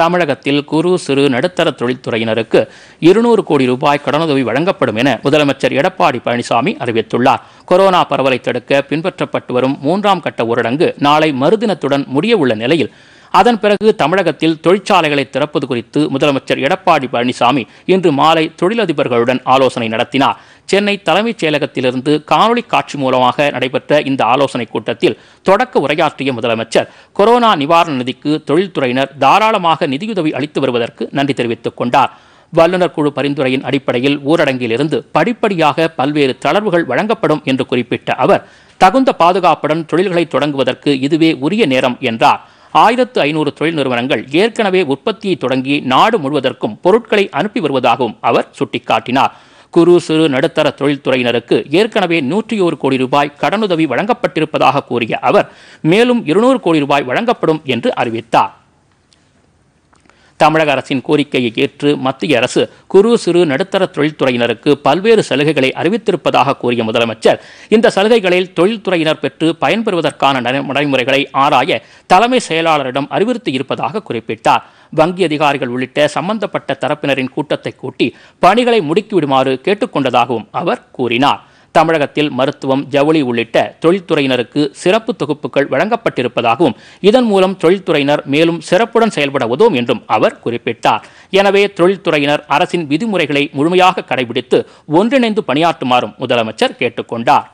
தமிழகத்தில் குறு சிறு நடுத்தர தொழில்துறையினருக்கு இருநூறு கோடி ரூபாய் கடனுதவி வழங்கப்படும் என முதலமைச்சர் எடப்பாடி பழனிசாமி அறிவித்துள்ளார் கொரோனா பரவலை தடுக்க பின்பற்றப்பட்டு வரும் மூன்றாம் கட்ட ஊரடங்கு நாளை மறுதினத்துடன் முடியவுள்ள நிலையில் அதன் பிறகு தமிழகத்தில் தொழிற்சாலைகளை திறப்பது குறித்து முதலமைச்சர் எடப்பாடி பழனிசாமி இன்று மாலை தொழிலதிபர்களுடன் ஆலோசனை நடத்தினார் சென்னை தலைமைச் செயலகத்திலிருந்து காணொலி காட்சி மூலமாக நடைபெற்ற இந்த ஆலோசனைக் கூட்டத்தில் தொடக்க உரையாற்றிய முதலமைச்சர் கொரோனா நிவாரண நிதிக்கு தொழில்துறையினர் தாராளமாக நிதியுதவி அளித்து வருவதற்கு நன்றி தெரிவித்துக் கொண்டார் வல்லுநர் குழு பரிந்துரையின் அடிப்படையில் ஊரடங்கிலிருந்து படிப்படியாக பல்வேறு தளர்வுகள் வழங்கப்படும் என்று குறிப்பிட்ட அவர் தகுந்த பாதுகாப்புடன் தொழில்களை தொடங்குவதற்கு இதுவே உரிய நேரம் என்றார் ஆயிரத்து ஐநூறு தொழில் நிறுவனங்கள் ஏற்கனவே உற்பத்தியை தொடங்கி நாடு முழுவதற்கும் பொருட்களை அனுப்பி வருவதாகவும் அவர் சுட்டிக்காட்டினார் குறு சிறு நடுத்தர தொழில்துறையினருக்கு ஏற்கனவே நூற்றி ஒரு கோடி ரூபாய் கடனுதவி வழங்கப்பட்டிருப்பதாக கூறிய அவர் மேலும் இருநூறு கோடி ரூபாய் வழங்கப்படும் என்று அறிவித்தார் தமிழக அரசின் கோரிக்கையை ஏற்று மத்திய அரசு குறு சிறு நடுத்தர தொழில்துறையினருக்கு பல்வேறு சலுகைகளை அறிவித்திருப்பதாக கூறிய முதலமைச்சர் இந்த சலுகைகளில் தொழில்துறையினர் பெற்று பயன்பெறுவதற்கான நடைமுறைகளை ஆராய தலைமை செயலாளரிடம் அறிவுறுத்தி இருப்பதாக குறிப்பிட்டார் வங்கி அதிகாரிகள் உள்ளிட்ட சம்பந்தப்பட்ட தரப்பினரின் கூட்டத்தை கூட்டி பணிகளை முடுக்கிவிடுமாறு கேட்டுக்கொண்டதாகவும் அவர் கூறினார் தமிழகத்தில் மருத்துவம் ஜவுளி உள்ளிட்ட தொழில்துறையினருக்கு சிறப்பு தொகுப்புகள் வழங்கப்பட்டிருப்பதாகவும் இதன் மூலம் தொழில்துறையினர் மேலும் சிறப்புடன் செயல்பட உதவும் என்றும் அவர் குறிப்பிட்டார் எனவே தொழில்துறையினர் அரசின் விதிமுறைகளை முழுமையாக கடைபிடித்து ஒன்றிணைந்து பணியாற்றுமாறும் முதலமைச்சர் கொண்டார்